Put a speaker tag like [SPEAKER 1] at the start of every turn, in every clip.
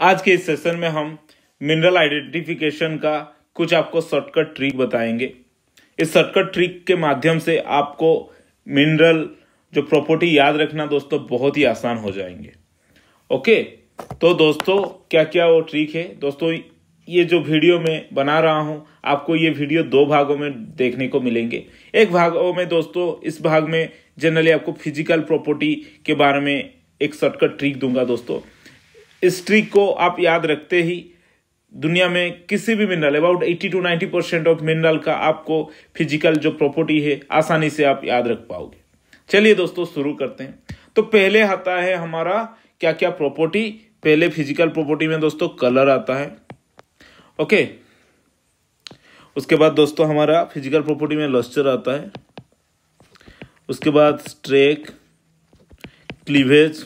[SPEAKER 1] आज के इस सेशन में हम मिनरल आइडेंटिफिकेशन का कुछ आपको शॉर्टकट ट्रिक बताएंगे इस शॉर्टकट ट्रिक के माध्यम से आपको मिनरल जो प्रॉपर्टी याद रखना दोस्तों बहुत ही आसान हो जाएंगे ओके तो दोस्तों क्या क्या वो ट्रिक है दोस्तों ये जो वीडियो में बना रहा हूं आपको ये वीडियो दो भागों में देखने को मिलेंगे एक भागों में दोस्तों इस भाग में जनरली आपको फिजिकल प्रॉपर्टी के बारे में एक शॉर्टकट ट्रिक दूंगा दोस्तों इस ट्रिक को आप याद रखते ही दुनिया में किसी भी mineral about 80 to 90 percent of mineral का आपको फिजिकल जो प्रॉपर्टी है आसानी से आप याद रख पाओगे चलिए दोस्तों शुरू करते हैं तो पहले आता है हमारा क्या क्या प्रॉपर्टी पहले फिजिकल प्रॉपर्टी में दोस्तों कलर आता है ओके उसके बाद दोस्तों हमारा फिजिकल प्रॉपर्टी में लस्चर आता है उसके बाद streak cleavage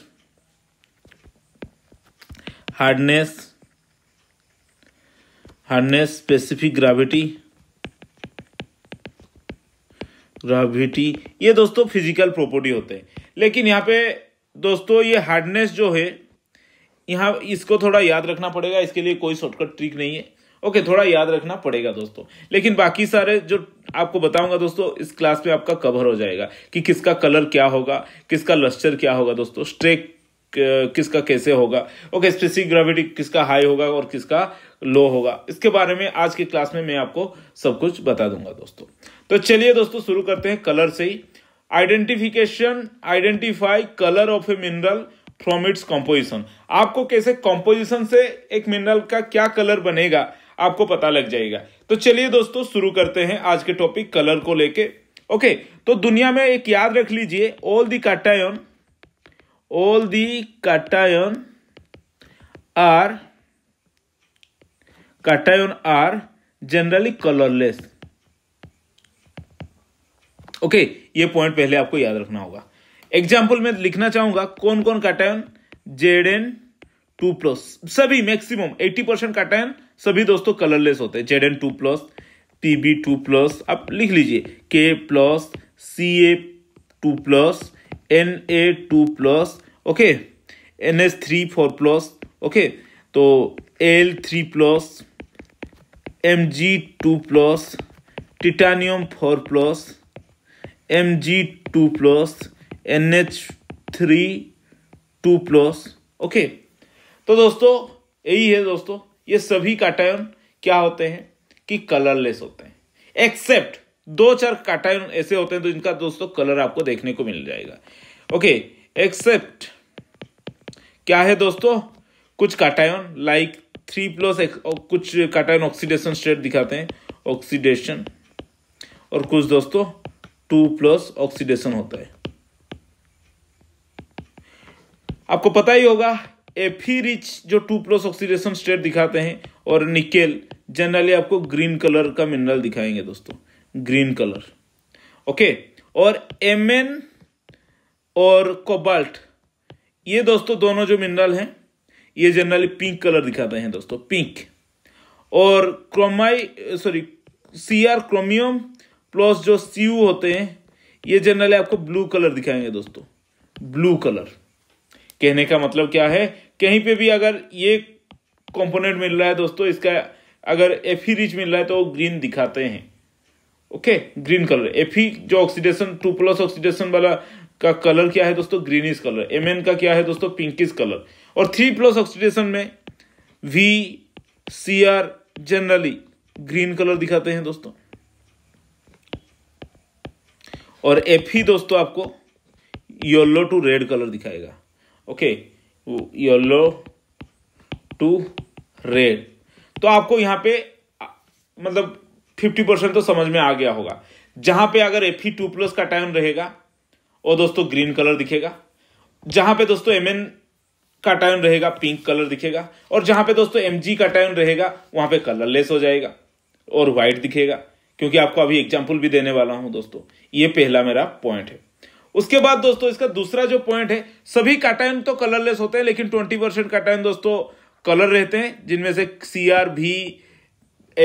[SPEAKER 1] hardness hardness specific gravity gravity ये दोस्तों फिजिकल प्रॉपर्टी होते हैं लेकिन यहाँ पे दोस्तों ये हार्डनेस जो है यहाँ इसको थोड़ा याद रखना पड़ेगा इसके लिए कोई शॉर्टकट ट्रिक नहीं है ओके थोड़ा याद रखना पड़ेगा दोस्तों लेकिन बाकी सारे जो आपको बताऊंगा दोस्तों इस क्लास में आपका कवर हो जाएगा कि किसका कलर क्या होगा किसका लस्टर क्या होगा दोस्तों स्ट्रेक किसका कैसे होगा ओके स्पेसिफिक ग्रेविटी किसका हाई होगा और किसका लो होगा इसके बारे में आज की क्लास में मैं आपको सब कुछ बता दूंगा दोस्तों तो चलिए दोस्तों शुरू करते हैं कलर से ही identification identify colour of a mineral from its composition आपको कैसे कॉम्पोजिशन से एक मिनरल का क्या कलर बनेगा आपको पता लग जाएगा तो चलिए दोस्तों शुरू करते हैं आज के टॉपिक कलर को लेके ओके तो दुनिया में एक याद रख लीजिए all the cation all the cation are cation are generally colorless okay okay, ये पॉइंट पहले आपको याद रखना होगा एग्जाम्पल में लिखना चाहूंगा कौन कौन काटायन जेड एन टू प्लस सभी मैक्सिमम 80 परसेंट काटायन सभी दोस्तों कलरलेस होते हैं Z N two plus PB two plus आप लिख लीजिए के plus C A two plus N A two plus okay N H three four plus okay तो L three plus M G two plus titanium four plus M G two plus N H three two plus okay तो दोस्तों यही है दोस्तों ये सभी काटायन क्या होते हैं कि कलरलेस होते हैं एक्सेप्ट दो चार काटायन ऐसे होते हैं तो इनका दोस्तों कलर आपको देखने को मिल जाएगा ओके एक्सेप्ट क्या है दोस्तों कुछ काटायन लाइक थ्री प्लस कुछ काटायन ऑक्सीडेशन स्टेट दिखाते हैं ऑक्सीडेशन और कुछ दोस्तों टू प्लस ऑक्सीडेशन होता है आपको पता ही होगा एफी रिच जो टू प्लस ऑक्सीडेशन स्टेट दिखाते हैं और निकेल जनरली आपको ग्रीन कलर का मिनरल दिखाएंगे दोस्तों ग्रीन कलर ओके और एम और कोबाल्ट ये दोस्तों दोनों जो मिनरल हैं ये जनरली पिंक कलर दिखाते हैं दोस्तों पिंक और क्रोमाई sorry C R chromium plus जो सी होते हैं ये जनरली आपको ब्लू कलर दिखाएंगे दोस्तों ब्लू कलर कहने का मतलब क्या है कहीं पे भी अगर ये कंपोनेंट मिल रहा है दोस्तों इसका अगर एफी रिच मिल रहा है तो ग्रीन दिखाते हैं ओके ग्रीन कलर एफी जो ऑक्सीडेशन टू प्लस ऑक्सीडेशन वाला का कलर क्या है दोस्तों ग्रीनिश कलर एम का क्या है दोस्तों पिंकिश कलर और थ्री प्लस ऑक्सीडेशन में V C R generally green colour दिखाते हैं दोस्तों और एफ ही दोस्तों आपको येलो टू रेड कलर दिखाएगा ओके येलो टू रेड तो आपको यहां पे मतलब फिफ्टी परसेंट तो समझ में आ गया होगा जहां पे अगर एफ ही टू प्लस का टाइम रहेगा और दोस्तों ग्रीन कलर दिखेगा जहां पे दोस्तों एम एन का टाइम रहेगा पिंक कलर दिखेगा और जहां पे दोस्तों एम जी का टाइम रहेगा वहां पे कलरलेस हो जाएगा और व्हाइट दिखेगा क्योंकि आपको अभी एग्जाम्पल भी देने वाला हूं दोस्तों ये पहला मेरा पॉइंट है उसके बाद दोस्तों इसका दूसरा जो पॉइंट है सभी काटायन तो कलरलेस होते हैं लेकिन ट्वेंटी परसेंट काटायन दोस्तों कलर रहते हैं जिनमें से सी आर भी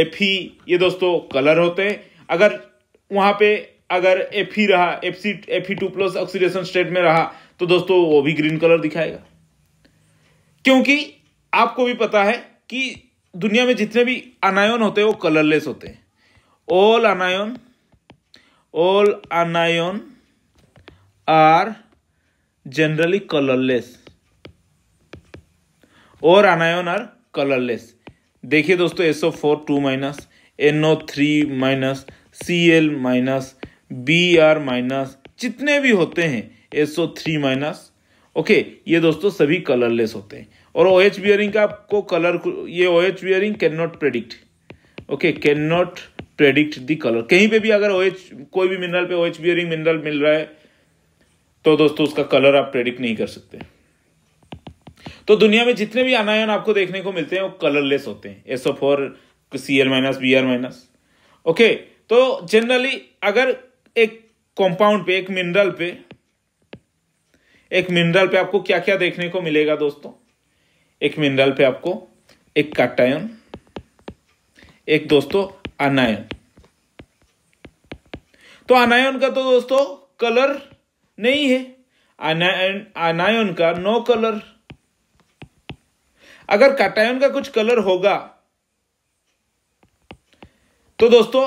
[SPEAKER 1] एफ ये दोस्तों कलर होते हैं अगर वहां पे अगर एफ ही e रहा F C F E two plus oxidation state में रहा तो दोस्तों वो भी ग्रीन कलर दिखाएगा क्योंकि आपको भी पता है कि दुनिया में जितने भी अनायन होते हैं वो कलरलेस होते हैं all anion all anion are generally colourless और अनायन आर कलरलेस देखिए दोस्तों S O four two minus N O three minus C L minus B R minus जितने भी होते हैं S O three minus okay ये दोस्तों सभी कलरलेस होते हैं और ओ एच बियरिंग का आपको कलर ये O H bearing cannot predict okay cannot predict the colour कहीं पे भी अगर ओ एच कोई भी मिनरल पे ओ एच बियरिंग मिनरल मिल रहा है तो दोस्तों उसका कलर आप प्रेडिक्ट नहीं कर सकते तो दुनिया में जितने भी अनायन आपको देखने को मिलते हैं वो कलरलेस होते हैं S O four C L minus B R minus okay तो जनरली अगर एक कंपाउंड पे एक मिनरल पे एक मिनरल पे आपको क्या क्या देखने को मिलेगा दोस्तों एक मिनरल पे आपको एक काटायन एक दोस्तों अनायन तो अनायन का तो दोस्तों कलर नहीं है अनायन अनायन का नो कलर अगर काटायन का कुछ कलर होगा तो दोस्तों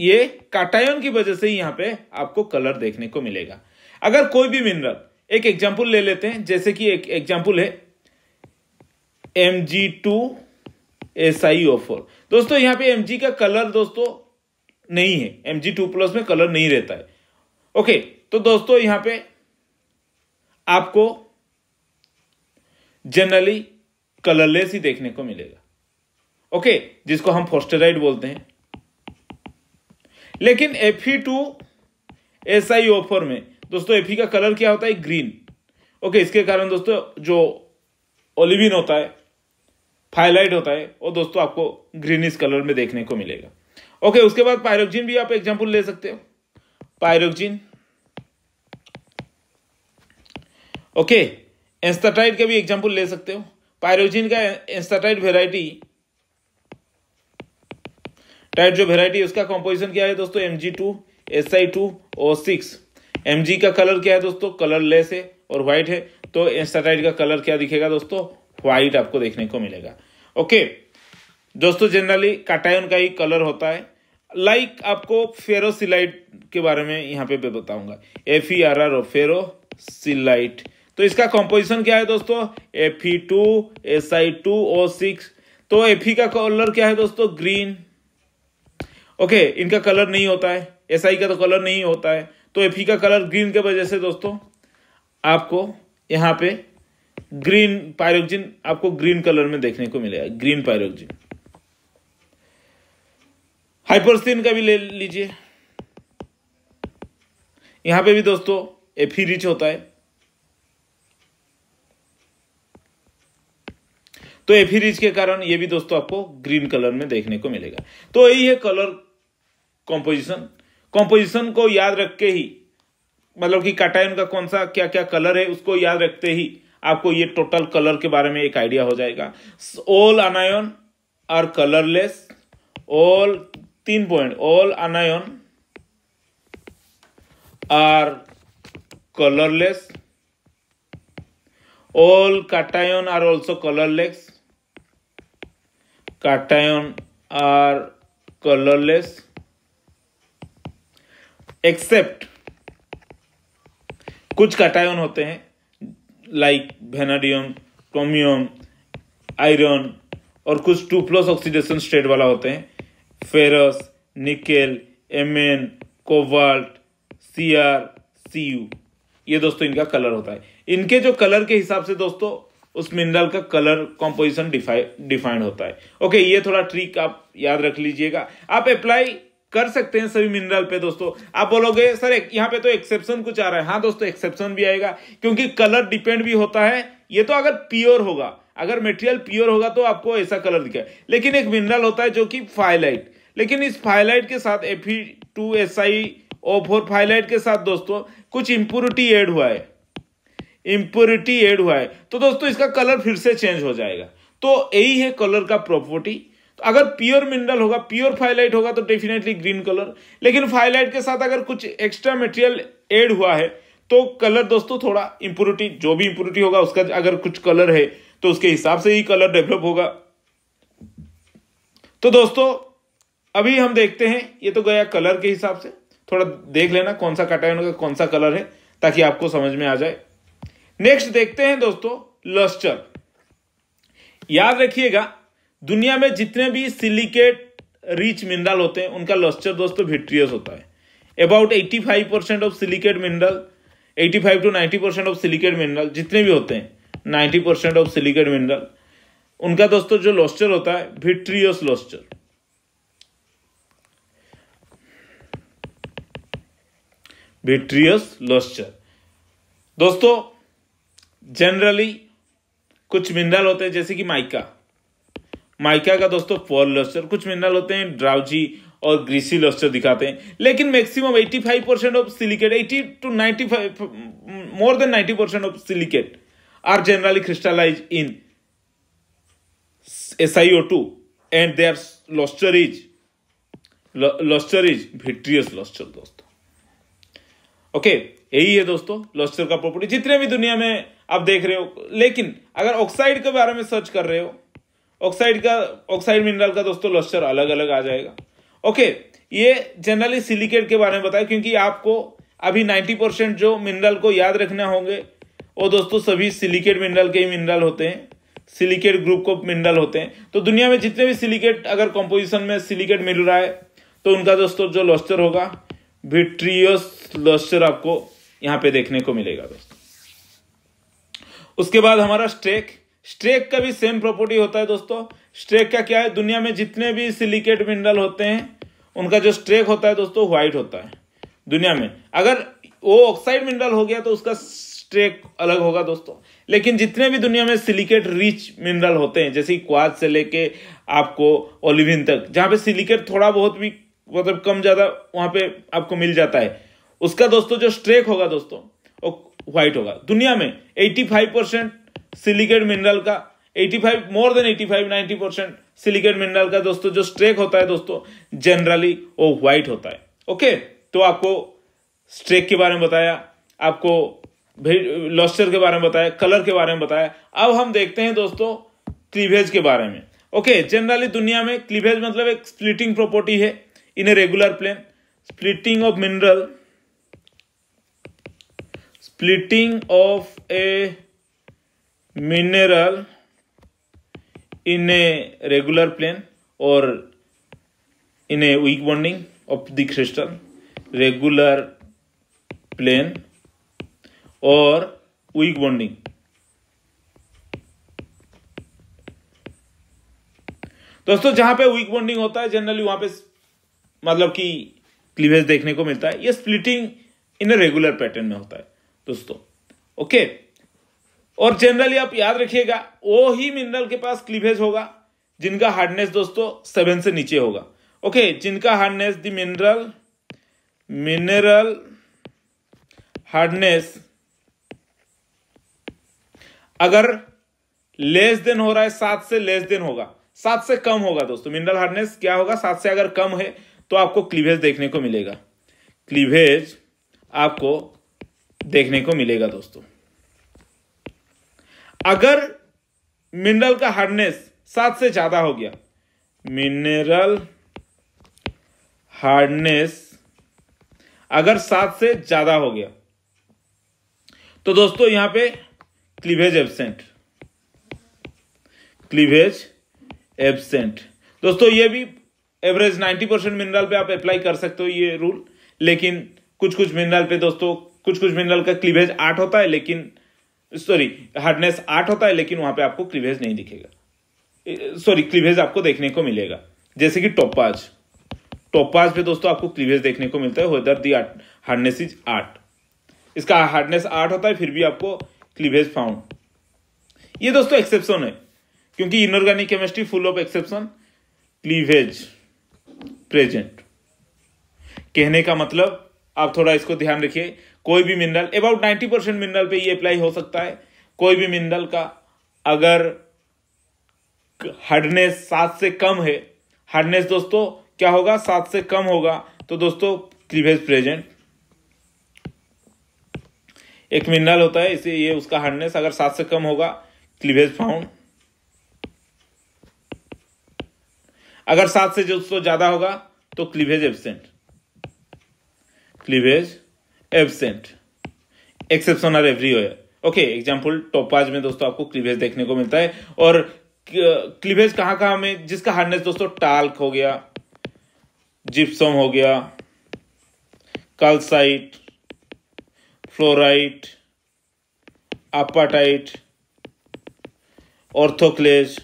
[SPEAKER 1] ये काटायन की वजह से यहां पे आपको कलर देखने को मिलेगा अगर कोई भी मिनरल एक एग्जाम्पल ले लेते हैं जैसे कि एक एग्जाम्पल है M G two S I O four दोस्तों यहां पे एम जी का कलर दोस्तों नहीं है एम जी टू प्लस में कलर नहीं रहता है ओके तो दोस्तों यहां पे आपको जनरली कलरलेस ही देखने को मिलेगा ओके जिसको हम फोस्टेराइड बोलते हैं लेकिन F E two S I O four में दोस्तों एफ ई e का कलर क्या होता है ग्रीन ओके इसके कारण दोस्तों जो ओलिविन होता है फाइलाइट होता है वो दोस्तों आपको ग्रीनिश कलर में देखने को मिलेगा ओके उसके बाद पायरोक्जिन भी आप एग्जाम्पल ले सकते हो पायरोक्जिन ओके एंस्टाटाइड का भी एग्जाम्पल ले सकते हो पायरोजिन का एंस्टाटाइड वेराइटी टाइप जो वेराइटी उसका कॉम्पोजिशन क्या है दोस्तों M G two S I two O six M G का कलर क्या है दोस्तों कलर लेस है और व्हाइट है तो एस्टाटाइट का कलर क्या दिखेगा दोस्तों व्हाइट आपको देखने को मिलेगा ओके दोस्तों जनरली काटायन का ही कलर होता है लाइक like आपको फेरोसिलाइट के बारे में यहाँ पे बताऊंगा F E R R O ferrosilite तो इसका कॉम्पोजिशन क्या है दोस्तों F E two S I two O six तो एफ ई e का कलर क्या है दोस्तों ग्रीन ओके इनका कलर नहीं होता है एस का तो कलर नहीं होता है तो एफ का कलर ग्रीन के वजह से दोस्तों आपको यहाँ पे ग्रीन पायरोक्जिन आपको ग्रीन कलर में देखने को मिलेगा ग्रीन पायरोक्जिन हाइपरस्टीन का भी ले लीजिए यहां पे भी दोस्तों एफी रिच होता है तो एफी रिच के कारण ये भी दोस्तों आपको ग्रीन कलर में देखने को मिलेगा तो यही है कलर कॉम्पोजिशन कॉम्पोजिशन को याद रख के ही मतलब कि कटाई का कौन सा क्या क्या कलर है उसको याद रखते ही आपको ये टोटल कलर के बारे में एक आइडिया हो जाएगा all anion are colourless all तीन point all anion are colourless all cation are also colourless cation are colourless except कुछ कटायन होते हैं लाइक भेनाडियम क्रोमियम आयरन और कुछ टू प्लस ऑक्सीडेशन स्टेट वाला होते हैं ferrous nickel M N cobalt C R C U ये दोस्तों इनका कलर होता है इनके जो कलर के हिसाब से दोस्तों उस मिनरल का कलर कॉम्पोजिशन डिफाइंड होता है ओके ये थोड़ा ट्रिक आप याद रख लीजिएगा आप अप्लाई कर सकते हैं सभी मिनरल पे दोस्तों आप बोलोगे सर यहाँ पे तो एक्सेप्शन कुछ आ रहा है हाँ दोस्तों एक्सेप्शन भी आएगा क्योंकि कलर डिपेंड भी होता है ये तो अगर प्योर होगा अगर मेटेरियल प्योर होगा तो आपको ऐसा कलर दिखेगा लेकिन एक मिनरल होता है जो कि फाइलाइट लेकिन इस फाइलाइट के साथ F two S I O four fayalite के साथ दोस्तों कुछ इंप्योरिटी एड हुआ है इंप्योरिटी एड हुआ है तो दोस्तों इसका कलर फिर से चेंज हो जाएगा तो यही है कलर का प्रॉपर्टी अगर प्योर मिनरल होगा प्योर फाइलाइट होगा तो डेफिनेटली ग्रीन कलर लेकिन फाइलाइट के साथ अगर कुछ एक्स्ट्रा मटेरियल एड हुआ है तो कलर दोस्तों थोड़ा इंप्यूरिटी जो भी इंप्यूरिटी होगा उसका अगर कुछ कलर है तो उसके हिसाब से ही कलर डेवलप होगा तो दोस्तों अभी हम देखते हैं ये तो गया कलर के हिसाब से थोड़ा देख लेना कौन सा कटाइन होगा कौन सा कलर है ताकि आपको समझ में आ जाए नेक्स्ट देखते हैं दोस्तों लस्टर याद रखिएगा दुनिया में जितने भी सिलिकेट रिच मिनरल होते हैं उनका लॉस्चर दोस्तों विट्रियस होता है about 85 percent of silicate mineral 85 to ninety percent of silicate mineral जितने भी होते हैं 90 परसेंट ऑफ सिलिकेट मिनरल उनका दोस्तों जो लॉस्चर होता है विट्रियस लॉस्चर विट्रियस लॉस्चर दोस्तों जनरली कुछ मिनरल होते हैं जैसे कि माइका माइका का दोस्तों फॉल लोस्टर कुछ मिनरल होते हैं ड्राउजी और ग्रीसी लोस्टर दिखाते हैं लेकिन maximum 85 percent of silicate 80 to 95 more than 90 percent of silicate are generally crystallize in and they are lustre is lustre is vitreous lustre दोस्तों ओके okay, यही है दोस्तों लोस्टर का प्रॉपर्टी जितने भी दुनिया में आप देख रहे हो लेकिन अगर ऑक्साइड के बारे में सर्च कर रहे हो ऑक्साइड का ऑक्साइड मिनरल का दोस्तों लस्टर अलग अलग आ जाएगा ओके ये जनरली सिलिकेट के बारे में बताया क्योंकि आपको अभी 90 परसेंट जो मिनरल को याद रखना होंगे वो दोस्तों सभी सिलिकेट मिनरल के ही मिनरल होते हैं सिलिकेट ग्रुप को मिनरल होते हैं तो दुनिया में जितने भी सिलिकेट अगर कॉम्पोजिशन में सिलिकेट मिल रहा है तो उनका दोस्तों जो लॉस्टर होगा विट्रियस लॉस्टर आपको यहाँ पे देखने को मिलेगा दोस्तों उसके बाद हमारा स्टेक स्ट्रेक का भी सेम प्रॉपर्टी होता है दोस्तों स्ट्रेक का क्या है दुनिया में जितने भी सिलिकेट मिनरल होते हैं उनका जो स्ट्रेक होता है दोस्तों व्हाइट होता है दुनिया में अगर वो ऑक्साइड मिनरल हो गया तो उसका स्ट्रेक अलग होगा दोस्तों लेकिन जितने भी दुनिया में सिलिकेट रिच मिनरल होते हैं जैसे क्वाज से लेके आपको ओलिविन तक जहां पे सिलिकेट थोड़ा बहुत भी मतलब कम ज़्यादा वहां पे आपको मिल जाता है उसका दोस्तों जो स्ट्रेक होगा दोस्तों वो व्हाइट होगा दुनिया में 85 परसेंट सिलिकेट मिनरल का 85 more than 85 90 percent silicate mineral का दोस्तों जो स्ट्रेक होता है दोस्तों जनरली वो व्हाइट होता है ओके तो आपको स्ट्रेक के बारे में बताया आपको लॉस्टर के बारे में बताया कलर के बारे में बताया अब हम देखते हैं दोस्तों क्लीवेज के बारे में ओके जनरली दुनिया में क्लीवेज मतलब एक स्प्लिटिंग प्रॉपर्टी है in a regular plane splitting of mineral splitting of a mineral in a regular plane और in a weak bonding of the crystal regular plane और वीक बॉन्डिंग दोस्तों जहां पे वीक बॉन्डिंग होता है जनरली वहां पे मतलब कि क्लीवेज देखने को मिलता है ये splitting in a regular pattern में होता है दोस्तों ओके okay. और जनरली आप याद रखिएगा वो ही मिनरल के पास क्लीवेज होगा जिनका हार्डनेस दोस्तों सेवन से नीचे होगा ओके जिनका hardness the mineral mineral hardness अगर लेस देन हो रहा है सात से लेस देन होगा सात से कम होगा दोस्तों मिनरल हार्डनेस क्या होगा सात से अगर कम है तो आपको क्लीवेज देखने को मिलेगा क्लीवेज आपको देखने को मिलेगा दोस्तों अगर मिनरल का हार्डनेस सात से ज्यादा हो गया मिनरल हार्डनेस अगर सात से ज्यादा हो गया तो दोस्तों यहां पे क्लीवेज एबसेंट क्लीवेज एबसेंट दोस्तों ये भी एवरेज 90 परसेंट मिनरल पे आप अप्लाई कर सकते हो ये रूल लेकिन कुछ कुछ मिनरल पे दोस्तों कुछ कुछ मिनरल का क्लीवेज आठ होता है लेकिन सॉरी हार्डनेस आठ होता है लेकिन वहां पे आपको क्लीवेज नहीं दिखेगा सॉरी क्लीवेज आपको देखने को मिलेगा जैसे कि टोपाज टोपाज पे दोस्तों आपको क्लीवेज देखने को मिलता है वेदर दी हार्डनेस इज आठ इसका हार्डनेस आठ होता है फिर भी आपको क्लीवेज फाउंड ये दोस्तों एक्सेप्शन है क्योंकि inorganic chemistry full of exception cleavage present कहने का मतलब आप थोड़ा इसको ध्यान रखिए कोई भी mineral about ninety percent mineral पे ये अप्लाई हो सकता है कोई भी मिनरल का अगर हार्डनेस सात से कम है हार्डनेस दोस्तों क्या होगा सात से कम होगा तो दोस्तों क्लीवेज प्रेजेंट एक मिनरल होता है इसे ये उसका हार्डनेस अगर सात से कम होगा क्लीवेज फाउंड अगर सात से दोस्तों ज्यादा होगा तो cleavage absent cleavage absent exception are everywhere okay example topaz में दोस्तों आपको क्लीवेज देखने को मिलता है और क्लीवेज कहां कहां में जिसका हार्डनेस दोस्तों टाल्क हो गया जिप्सम हो गया कल्साइट फ्लोराइट अपाटाइट ऑर्थोक्लेज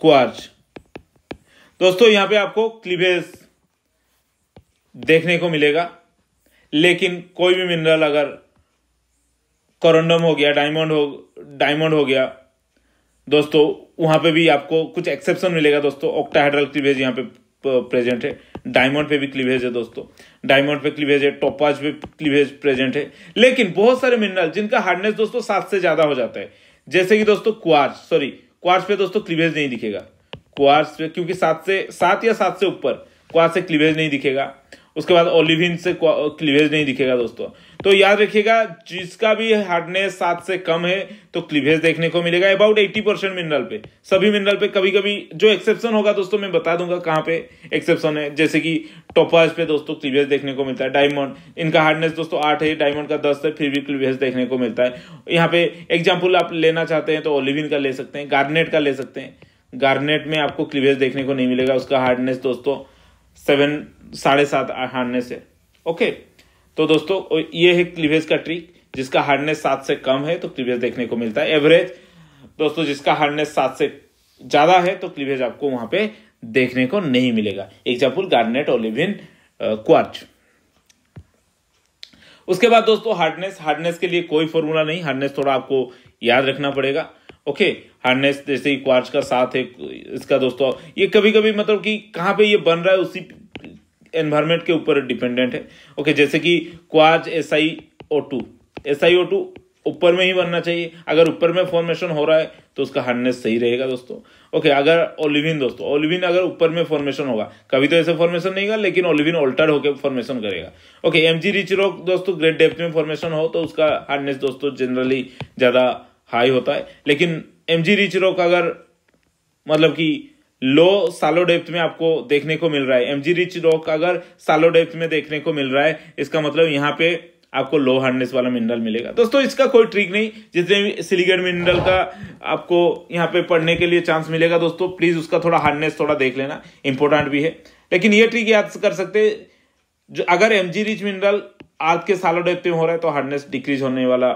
[SPEAKER 1] क्वार्ज दोस्तों यहां पे आपको क्लीवेज देखने को मिलेगा लेकिन कोई भी मिनरल अगर कोरोंडम हो गया डायमंड हो डायमंड हो गया दोस्तों वहां पे भी आपको कुछ एक्सेप्शन मिलेगा दोस्तों ऑक्टाहाइड्रल क्लीवेज यहाँ पे प्रेजेंट है डायमंड पे भी क्लीवेज है दोस्तों डायमंड पे क्लीवेज है टोपाज पे क्लीवेज प्रेजेंट है लेकिन बहुत सारे मिनरल जिनका हार्डनेस दोस्तों सात से ज्यादा हो जाता है जैसे कि दोस्तों क्वार्स सॉरी क्वार्स पे दोस्तों क्लीवेज नहीं दिखेगा क्वार्स पे क्योंकि सात से सात या सात से ऊपर क्वार्स से क्लीवेज नहीं दिखेगा उसके बाद ओलिविन से क्लीवेज नहीं दिखेगा दोस्तों तो याद रखिएगा जिसका भी हार्डनेस सात से कम है तो क्लीवेज देखने को मिलेगा अबाउट एट्टी परसेंट मिनरल पे सभी मिनरल पे कभी कभी जो एक्सेप्शन होगा दोस्तों मैं बता दूंगा कहाँ पे एक्सेप्शन है जैसे कि टोपाज पे दोस्तों क्लीवेज देखने को मिलता है डायमंड इनका हार्डनेस दोस्तों आठ है डायमंड का दस है फिर भी क्लीवेज देखने को मिलता है यहाँ पे एग्जाम्पल आप लेना चाहते हैं तो ओलिविन का ले सकते हैं गार्नेट का ले सकते हैं गार्नेट में आपको क्लीवेज देखने को नहीं मिलेगा उसका हार्डनेस दोस्तों सेवन साढ़े सात हारने से ओके तो दोस्तों ये है क्लीवेज का ट्रिक जिसका हार्डनेस सात से कम है तो क्लीवेज देखने को मिलता है एवरेज दोस्तों जिसका हार्डनेस सात से ज्यादा है तो क्लीवेज आपको वहां पे देखने को नहीं मिलेगा एग्जाम्पल गार्नेट ओलिविन क्वार्च उसके बाद दोस्तों हार्डनेस हार्डनेस के लिए कोई फॉर्मूला नहीं हार्डनेस थोड़ा आपको याद रखना पड़ेगा ओके हार्नेस जैसे ही क्वार्च का साथ है इसका दोस्तों ये कभी कभी मतलब कि कहाँ पे ये बन रहा है उसी एनवायरमेंट के ऊपर डिपेंडेंट है ओके जैसे कि quartz S I O two S I O two ऊपर में ही बनना चाहिए अगर ऊपर में फॉर्मेशन हो रहा है तो उसका हार्डनेस सही रहेगा दोस्तों ओके अगर ओलिविन दोस्तों ओलिविन अगर ऊपर में फॉर्मेशन होगा कभी तो ऐसे फॉर्मेशन नहीं होगा लेकिन ओलिविन ऑल्टर होकर फॉर्मेशन करेगा ओके एमजी रिच रॉक दोस्तों ग्रेट डेप्थ में फॉर्मेशन हो तो उसका हार्डनेस दोस्तों जनरली ज़्यादा हाई होता है लेकिन एम जी रिच रॉक अगर मतलब कि लो सालो डेप्थ में आपको देखने को मिल रहा है एम जी रिच रॉक अगर सालो डेप्थ में देखने को मिल रहा है इसका मतलब यहाँ पे आपको लो हार्डनेस वाला मिनरल मिलेगा दोस्तों इसका कोई ट्रिक नहीं जितने भी मिनरल का आपको यहाँ पे पढ़ने के लिए चांस मिलेगा दोस्तों प्लीज उसका थोड़ा हार्डनेस थोड़ा देख लेना इंपॉर्टेंट भी है लेकिन ये ट्रिक याद कर सकते जो अगर एम जी रिच मिनरल आज के सालो डेप्थ में हो रहा है तो हार्डनेस डिक्रीज होने वाला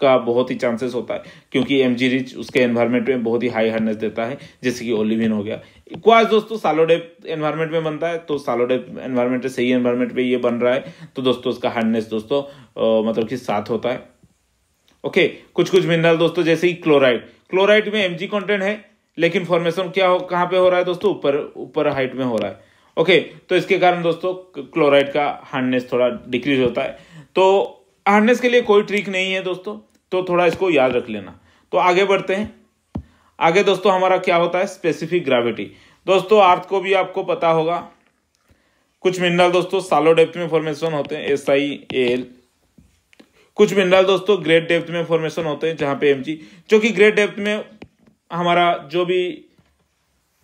[SPEAKER 1] का बहुत ही चांसेस होता है क्योंकि एम जी रिच उसके एनवायरमेंट में बहुत ही हाई हार्डनेस देता है जैसे कि ओलिविन हो गया क्वाज दोस्तों सालोडेप एनवायरमेंट में बनता है तो सालोडेप एनवायरमेंट सही एनवायरमेंट में ये बन रहा है तो दोस्तों उसका हार्डनेस दोस्तों मतलब कि साथ होता है ओके कुछ कुछ मिनरल दोस्तों जैसे ही क्लोराइड क्लोराइड में एम कंटेंट है लेकिन फॉर्मेशन क्या हो कहाँ पे हो रहा है दोस्तों ऊपर ऊपर हाइट में हो रहा है ओके तो इसके कारण दोस्तों क्लोराइड का हार्डनेस थोड़ा डिक्रीज होता है तो हार्डनेस के लिए कोई ट्रिक नहीं है दोस्तों तो थोड़ा इसको याद रख लेना तो आगे बढ़ते हैं आगे दोस्तों हमारा क्या होता है स्पेसिफिक ग्राविटी दोस्तों आर्थ को भी आपको पता होगा कुछ मिनरल दोस्तों सालो डेप्थ में फॉर्मेशन होते हैं एस आई एल कुछ मिनरल दोस्तों ग्रेट डेप्थ में फॉर्मेशन होते हैं जहां पे एम जो कि ग्रेट डेप्थ में हमारा जो भी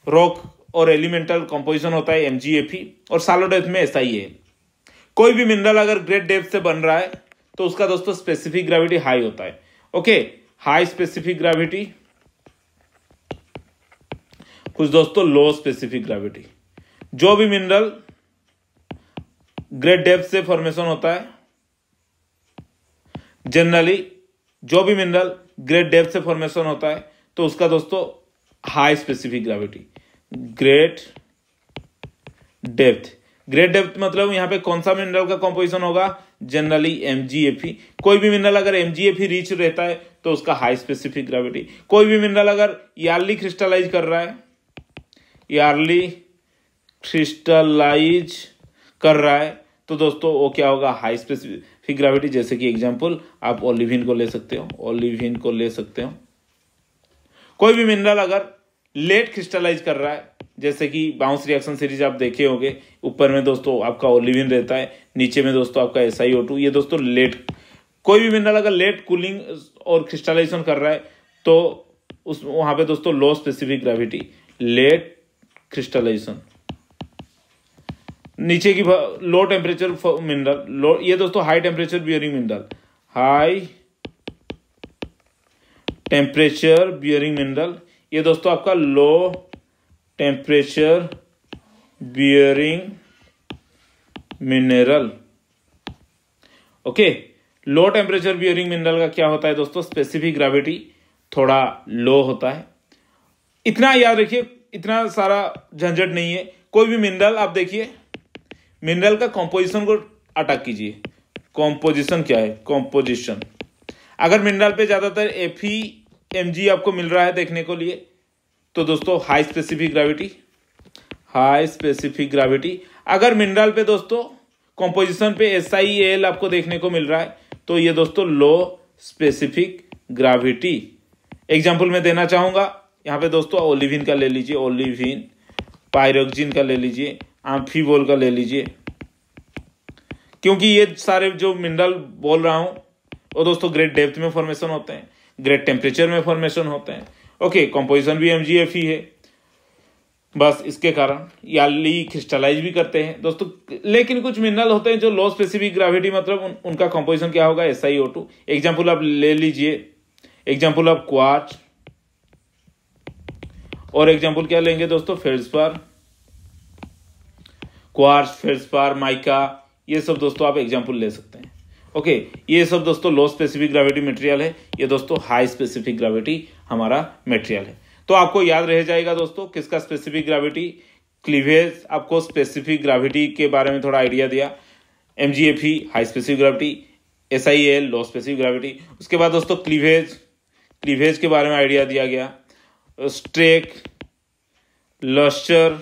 [SPEAKER 1] रॉक और एलिमेंटल कंपोजिशन होता है एम और सालो डेप्थ में एस आई एल कोई भी मिनरल अगर ग्रेट डेप्थ से बन रहा है तो उसका दोस्तों स्पेसिफिक ग्रेविटी हाई होता है ओके हाई स्पेसिफिक ग्रेविटी कुछ दोस्तों लो स्पेसिफिक ग्रेविटी जो भी मिनरल ग्रेट डेप्थ से फॉर्मेशन होता है जनरली जो भी मिनरल ग्रेट डेप्थ से फॉर्मेशन होता है तो उसका दोस्तों high specific gravity great depth great depth मतलब यहां पे कौन सा मिनरल का कॉम्पोजिशन होगा जनरली एम कोई भी मिनरल अगर एम रिच रहता है तो उसका हाई स्पेसिफिक ग्रेविटी कोई भी मिनरल अगर यार्ली क्रिस्टलाइज कर रहा है यार्ली क्रिस्टलाइज कर रहा है तो दोस्तों वो क्या होगा हाई स्पेसिफिक ग्रेविटी जैसे कि एग्जांपल आप ओलिविन को ले सकते हो ओलिविन को ले सकते हो कोई भी मिनरल अगर लेट क्रिस्टलाइज कर रहा है जैसे कि बाउंस रिएक्शन सीरीज आप देखे होंगे ऊपर में दोस्तों आपका ओलिविन रहता है नीचे में दोस्तों आपका एस आई ये दोस्तों लेट कोई भी मिनरल अगर लेट कूलिंग और क्रिस्टलाइजेशन कर रहा है तो उस वहां पे दोस्तों low specific gravity late crystallization नीचे की लो टेम्परेचर मिनरल लो ये दोस्तों high temperature bearing mineral high temperature bearing mineral ये दोस्तों आपका low temperature bearing mineral okay low temperature bearing mineral का क्या होता है दोस्तों स्पेसिफिक ग्रेविटी थोड़ा लो होता है इतना याद रखिए इतना सारा झंझट नहीं है कोई भी मिनरल आप देखिए मिनरल का कॉम्पोजिशन को अटैक कीजिए कॉम्पोजिशन क्या है कॉम्पोजिशन अगर मिनरल पे ज़्यादातर एफ ई एम जी आपको मिल रहा है देखने को लिए तो दोस्तों high specific gravity high specific gravity अगर मिनरल पे दोस्तों कॉम्पोजिशन पे एस आई एल आपको देखने को मिल रहा है तो ये दोस्तों लो स्पेसिफिक ग्राविटी एग्जाम्पल मैं देना चाहूंगा यहाँ पे दोस्तों ओलिविन का ले लीजिए ओलिविन पायरोक्जिन का ले लीजिए आम्फीबोल का ले लीजिए क्योंकि ये सारे जो मिनरल बोल रहा हूं वो दोस्तों ग्रेट डेप्थ में फॉर्मेशन होते हैं ग्रेट टेम्परेचर में फॉर्मेशन होते हैं ओके कंपोजिशन भी एम ही e है बस इसके कारण या ली क्रिस्टलाइज भी करते हैं दोस्तों लेकिन कुछ मिनरल होते हैं जो लो स्पेसिफिक ग्राविटी मतलब उन, उनका कंपोजिशन क्या होगा S I O two example आप ले लीजिए एग्जाम्पल आप क्वाट और एग्जाम्पल क्या लेंगे दोस्तों फेल्सपार क्वार्स फेल्सपार माइका ये सब दोस्तों आप एग्जाम्पल ले सकते हैं ओके ये सब दोस्तों लो स्पेसिफिक ग्राविटी मटेरियल है ये दोस्तों हाई स्पेसिफिक ग्राविटी हमारा मटेरियल है तो आपको याद रह जाएगा दोस्तों किसका स्पेसिफिक ग्राविटी क्लीवेज आपको स्पेसिफिक ग्राविटी के बारे में थोड़ा आइडिया दिया M G F E high specific gravity S I L low specific gravity उसके बाद दोस्तों क्लीवेज क्लीवेज के बारे में आइडिया दिया गया स्ट्रेक लस्टर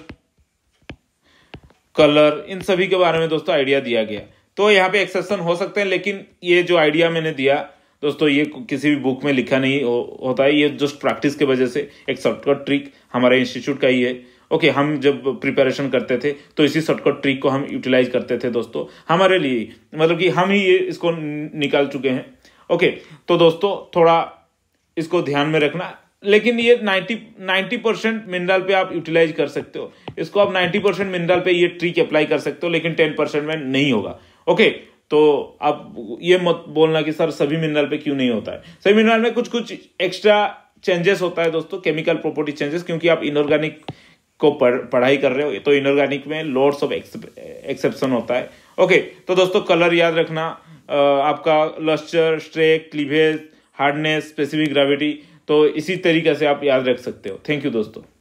[SPEAKER 1] कलर इन सभी के बारे में दोस्तों आइडिया दिया गया तो यहाँ पे एक्सेप्शन हो सकते हैं लेकिन ये जो आइडिया मैंने दिया दोस्तों ये किसी भी बुक में लिखा नहीं हो, होता है ये जस्ट प्रैक्टिस की वजह से एक शॉर्टकट ट्रिक हमारे इंस्टीट्यूट का ही है ओके okay, हम जब प्रिपरेशन करते थे तो इसी शॉर्टकट ट्रिक को हम यूटिलाइज करते थे दोस्तों हमारे लिए मतलब कि हम ही ये इसको निकाल चुके हैं ओके okay, तो दोस्तों थोड़ा इसको ध्यान में रखना लेकिन ये नाइन्टी नाइन्टी परसेंट मिनरल पे आप यूटिलाइज कर सकते हो इसको आप नाइन्टी परसेंट मिनरल पे ये ट्रिक अप्लाई कर सकते हो लेकिन टेन परसेंट में नहीं होगा ओके okay, तो आप ये मत बोलना कि सर सभी मिनरल पे क्यों नहीं होता है सभी मिनरल में कुछ कुछ एक्स्ट्रा चेंजेस होता है दोस्तों केमिकल प्रॉपर्टी चेंजेस क्योंकि आप इनऑर्गेनिक को पढ़ पढ़ाई कर रहे हो तो इनऑर्गेनिक में लॉर्ड्स ऑफ एक्सेप्शन होता है ओके तो दोस्तों कलर याद रखना आपका lustre streak cleavage hardness specific gravity तो इसी तरीके से आप याद रख सकते हो थैंक यू दोस्तों